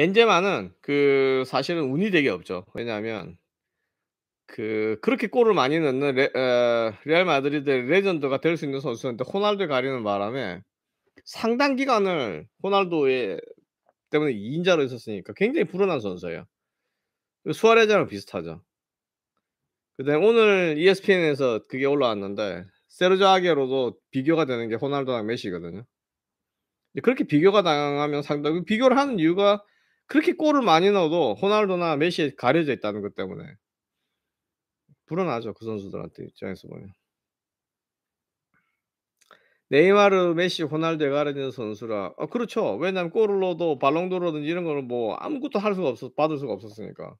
벤제마는 그 사실은 운이 되게 없죠. 왜냐하면 그 그렇게 골을 많이 넣는 레, 에, 어, 레알 마드리드의 레전드가 될 수 있는 선수인데 호날두 가리는 바람에 상당 기간을 호날두의 때문에 2인자로 있었으니까 굉장히 불안한 선수예요. 수아레자랑 비슷하죠. 그다음 오늘 ESPN에서 그게 올라왔는데 세르조 아게로도 비교가 되는 게 호날두랑 메시거든요. 그렇게 비교가 당하면 상당히 비교를 하는 이유가 그렇게 골을 많이 넣어도 호날두나 메시에 가려져 있다는 것 때문에 불안하죠 그 선수들한테 입장에서 보면 네이마르, 메시, 호날두에 가려진 선수라 어, 그렇죠 왜냐하면 골을 넣어도 발롱도르든지 이런 거는 뭐 아무것도 할 수가 없어 받을 수가 없었으니까